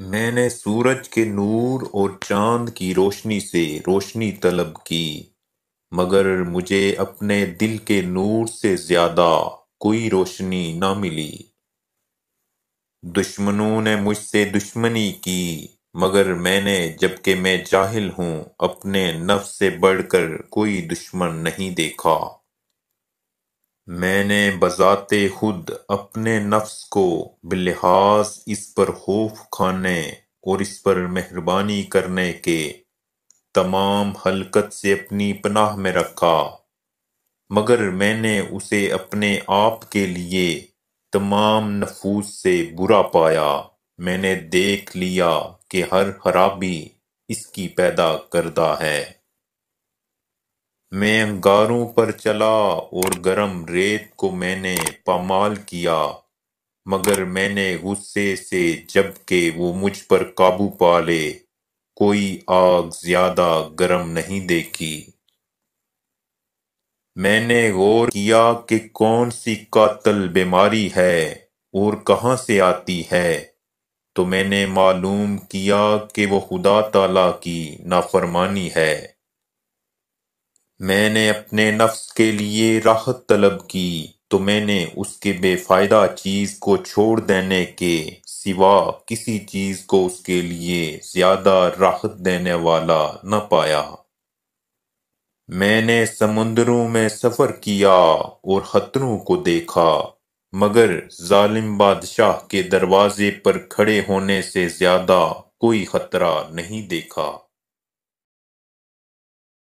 मैंने सूरज के नूर और चाँद की रोशनी से रोशनी तलब की मगर मुझे अपने दिल के नूर से ज़्यादा कोई रोशनी ना मिली दुश्मनों ने मुझसे दुश्मनी की मगर मैंने जबकि मैं जाहिल हूँ अपने नफ़ से बढ़कर कोई दुश्मन नहीं देखा मैंने बज़ाते खुद अपने नफ्स को बिलहास इस पर खौफ खाने और इस पर मेहरबानी करने के तमाम हलकत से अपनी पनाह में रखा मगर मैंने उसे अपने आप के लिए तमाम नफूस से बुरा पाया मैंने देख लिया कि हर खराबी इसकी पैदा करदा है मैं अंगारों पर चला और गरम रेत को मैंने पमाल किया मगर मैंने गुस्से से जब के वो मुझ पर काबू पा ले कोई आग ज्यादा गरम नहीं देखी मैंने गौर किया कि कौन सी कातल बीमारी है और कहाँ से आती है तो मैंने मालूम किया कि वो खुदा ताला की नाफरमानी है मैंने अपने नफ्स के लिए राहत तलब की तो मैंने उसके बेफायदा चीज को छोड़ देने के सिवा किसी चीज को उसके लिए ज्यादा राहत देने वाला न पाया मैंने समुद्रों में सफर किया और खतरों को देखा मगर जालिम बादशाह के दरवाजे पर खड़े होने से ज्यादा कोई खतरा नहीं देखा